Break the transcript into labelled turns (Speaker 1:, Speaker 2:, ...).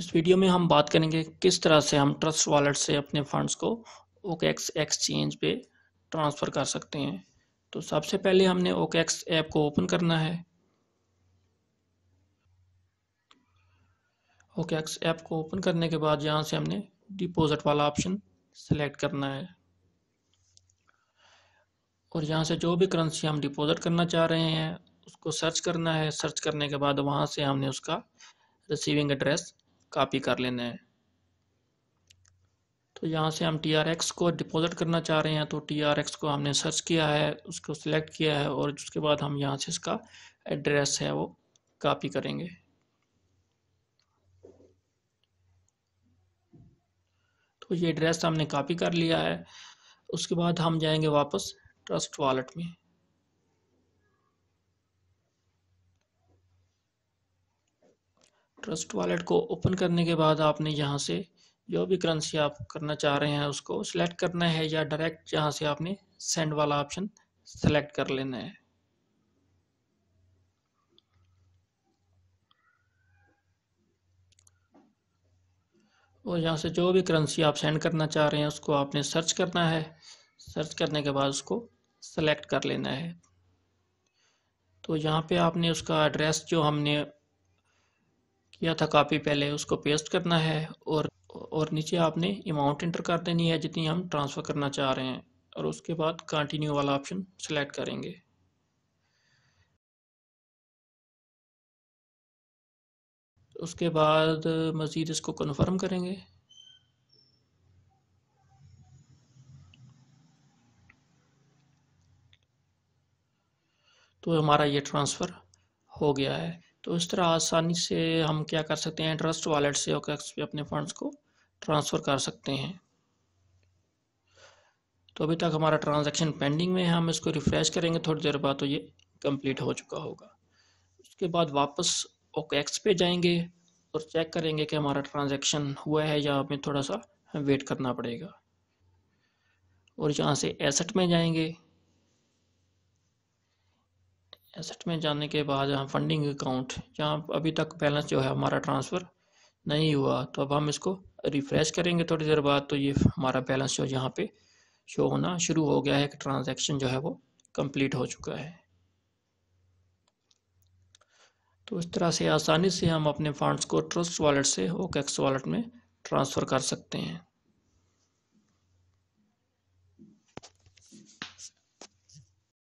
Speaker 1: इस वीडियो में हम बात करेंगे किस तरह से हम ट्रस्ट वॉलेट से अपने फंड्स को ओकेक्स एक्सचेंज पे ट्रांसफ़र कर सकते हैं तो सबसे पहले हमने ओकेक्स ऐप को ओपन करना है ओकेक्स ऐप को ओपन करने के बाद यहाँ से हमने डिपॉजिट वाला ऑप्शन सेलेक्ट करना है और यहाँ से जो भी करेंसी हम डिपॉजिट करना चाह रहे हैं उसको सर्च करना है सर्च करने के बाद वहाँ से हमने उसका रिसीविंग एड्रेस कापी कर लेना है तो यहाँ से हम टी आर एक्स को डिपॉजिट करना चाह रहे हैं तो टी आर एक्स को हमने सर्च किया है उसको सिलेक्ट किया है और उसके बाद हम यहाँ से इसका एड्रेस है वो कापी करेंगे तो ये एड्रेस हमने कापी कर लिया है उसके बाद हम जाएंगे वापस ट्रस्ट वॉलेट में ट्रस्ट वॉलेट को ओपन करने के बाद आपने यहाँ से जो भी करेंसी आप करना चाह रहे हैं उसको सिलेक्ट करना है या डायरेक्ट यहाँ से आपने सेंड वाला ऑप्शन सेलेक्ट कर लेना है और यहाँ से जो भी करेंसी आप सेंड करना चाह रहे हैं उसको आपने सर्च करना है सर्च करने के बाद उसको सेलेक्ट कर लेना है तो यहाँ पे आपने उसका एड्रेस जो हमने किया था कापी पहले उसको पेस्ट करना है और और नीचे आपने अमाउंट इंटर कर देनी है जितनी हम ट्रांसफ़र करना चाह रहे हैं और उसके बाद कंटिन्यू वाला ऑप्शन सेलेक्ट करेंगे उसके बाद मज़ीद इसको कन्फर्म करेंगे तो हमारा ये ट्रांसफ़र हो गया है तो इस तरह आसानी से हम क्या कर सकते हैं ट्रस्ट वॉलेट से ओकेक्स पे अपने फंड्स को ट्रांसफ़र कर सकते हैं तो अभी तक हमारा ट्रांजैक्शन पेंडिंग में है हम इसको रिफ़्रेश करेंगे थोड़ी देर बाद तो ये कंप्लीट हो चुका होगा उसके बाद वापस ओकेक्स पे जाएंगे और चेक करेंगे कि हमारा ट्रांजेक्शन हुआ है या हमें थोड़ा सा वेट करना पड़ेगा और यहाँ से एसेट में जाएंगे एसेट में जाने के बाद हम फंडिंग अकाउंट यहाँ अभी तक बैलेंस जो है हमारा ट्रांसफ़र नहीं हुआ तो अब हम इसको रिफ़्रेश करेंगे थोड़ी देर बाद तो ये हमारा बैलेंस जो यहाँ पे शो होना शुरू हो गया है कि ट्रांजैक्शन जो है वो कंप्लीट हो चुका है तो इस तरह से आसानी से हम अपने फंड्स को ट्रस्ट वॉलेट से ओकेक्स वॉलेट में ट्रांसफ़र कर सकते हैं